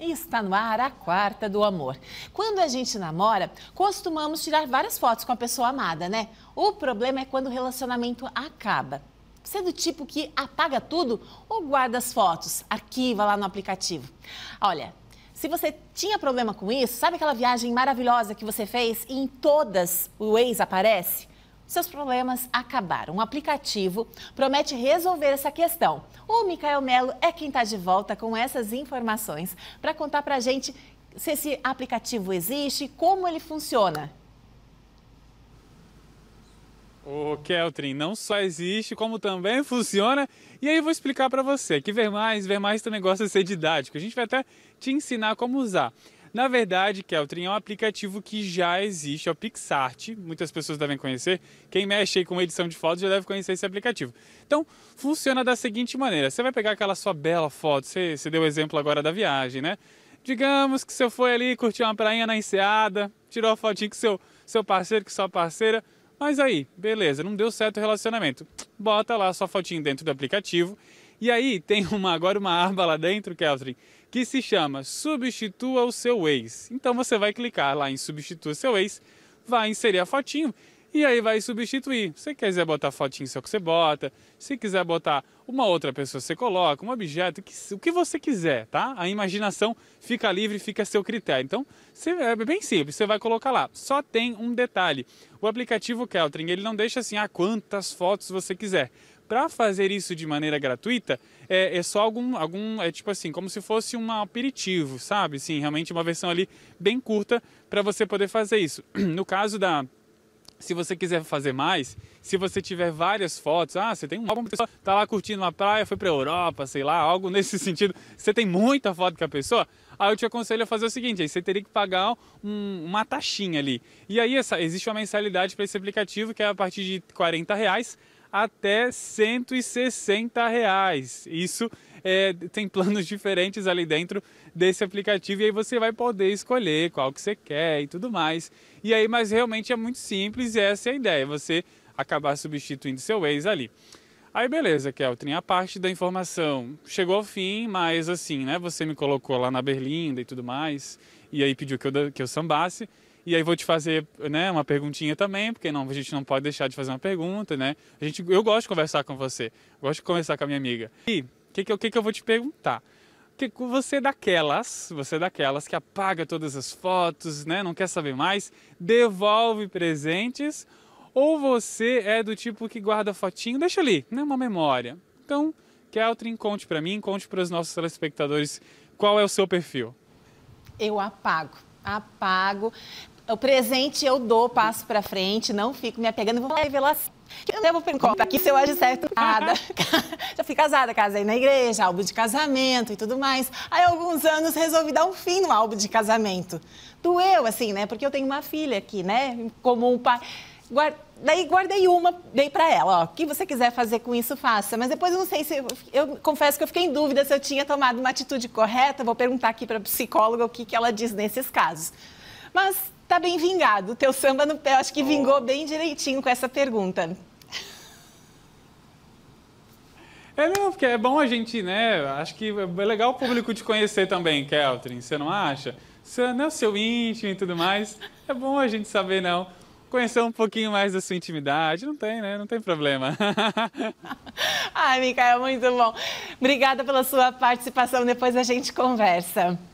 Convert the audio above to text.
E está no ar a quarta do amor. Quando a gente namora, costumamos tirar várias fotos com a pessoa amada, né? O problema é quando o relacionamento acaba. Você é do tipo que apaga tudo ou guarda as fotos, arquiva lá no aplicativo? Olha, se você tinha problema com isso, sabe aquela viagem maravilhosa que você fez e em todas o ex aparece? seus problemas acabaram. Um aplicativo promete resolver essa questão. O Micael Melo é quem está de volta com essas informações para contar para a gente se esse aplicativo existe, como ele funciona. Ô, Keltrin, não só existe, como também funciona. E aí eu vou explicar para você que ver mais, ver mais também gosta de ser didático. A gente vai até te ensinar como usar. Na verdade, Keltrin é um aplicativo que já existe, é o Pixart, muitas pessoas devem conhecer. Quem mexe com edição de fotos já deve conhecer esse aplicativo. Então, funciona da seguinte maneira: você vai pegar aquela sua bela foto, você, você deu o exemplo agora da viagem, né? Digamos que você foi ali curtir uma prainha na enseada, tirou a fotinha com seu, seu parceiro, com sua parceira. Mas aí, beleza, não deu certo o relacionamento. Bota lá a sua fotinha dentro do aplicativo e aí tem uma, agora uma aba lá dentro, Catherine, que se chama Substitua o seu ex. Então você vai clicar lá em Substitua o seu ex, vai inserir a fotinho e aí vai substituir. Se quiser botar fotinho, seu que você bota. Se quiser botar uma outra pessoa, você coloca, um objeto, o que você quiser, tá? A imaginação fica livre, fica a seu critério. Então, é bem simples, você vai colocar lá. Só tem um detalhe. O aplicativo Keltring, ele não deixa assim, ah, quantas fotos você quiser para fazer isso de maneira gratuita é, é, só algum, algum. É tipo assim, como se fosse um aperitivo, sabe? Sim, realmente uma versão ali bem curta para você poder fazer isso. No caso da. Se você quiser fazer mais, se você tiver várias fotos, ah, você tem um álbum, pessoa tá lá curtindo uma praia, foi para Europa, sei lá, algo nesse sentido, você tem muita foto com a pessoa, aí eu te aconselho a fazer o seguinte, aí você teria que pagar um, uma taxinha ali. E aí essa, existe uma mensalidade para esse aplicativo que é a partir de 40 reais até 160 reais. Isso é, tem planos diferentes ali dentro desse aplicativo e aí você vai poder escolher qual que você quer e tudo mais. E aí, mas realmente é muito simples e é essa é a ideia, você acabar substituindo seu ex ali. Aí beleza, Keltrin, a parte da informação chegou ao fim, mas assim, né, você me colocou lá na berlinda e tudo mais, e aí pediu que eu, que eu sambasse, e aí vou te fazer né, uma perguntinha também, porque não, a gente não pode deixar de fazer uma pergunta, né? A gente, eu gosto de conversar com você, gosto de conversar com a minha amiga. E o que, que, que, eu vou te perguntar? Que você é daquelas, você é daquelas que apaga todas as fotos, né? Não quer saber mais, devolve presentes, ou você é do tipo que guarda fotinho, deixa ali, né? Uma memória. Então, outro conte para mim, conte para os nossos telespectadores qual é o seu perfil. Eu apago apago. O presente eu dou, passo para frente, não fico me apegando, vou lá revelação. Eu devo perguntar aqui se eu age certo nada. Já fui casada, casei na igreja, álbum de casamento e tudo mais. Aí, alguns anos, resolvi dar um fim no álbum de casamento. Doeu, assim, né? Porque eu tenho uma filha aqui, né? Como um pai. Guard... Daí guardei uma, dei para ela, ó, o que você quiser fazer com isso, faça. Mas depois eu não sei se. Eu, eu confesso que eu fiquei em dúvida se eu tinha tomado uma atitude correta. Vou perguntar aqui para a psicóloga o que, que ela diz nesses casos. Mas tá bem vingado. O teu samba no pé, acho que vingou oh. bem direitinho com essa pergunta. É, não, porque é bom a gente, né? Acho que é legal o público te conhecer também, Keltrin, você não acha? Você, né, o seu íntimo e tudo mais. É bom a gente saber, não conhecer um pouquinho mais da sua intimidade. Não tem, né? Não tem problema. Ai, Micael, muito bom. Obrigada pela sua participação. Depois a gente conversa.